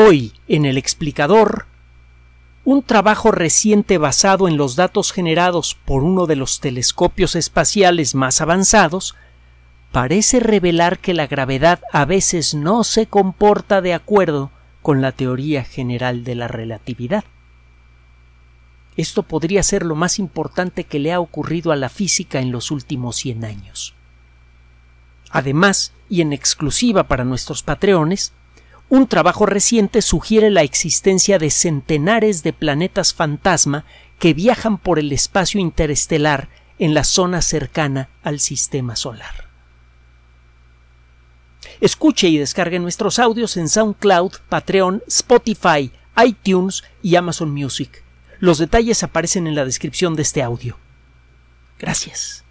Hoy, en el explicador, un trabajo reciente basado en los datos generados por uno de los telescopios espaciales más avanzados parece revelar que la gravedad a veces no se comporta de acuerdo con la teoría general de la relatividad. Esto podría ser lo más importante que le ha ocurrido a la física en los últimos 100 años. Además, y en exclusiva para nuestros patreones, un trabajo reciente sugiere la existencia de centenares de planetas fantasma que viajan por el espacio interestelar en la zona cercana al sistema solar. Escuche y descargue nuestros audios en SoundCloud, Patreon, Spotify, iTunes y Amazon Music. Los detalles aparecen en la descripción de este audio. Gracias.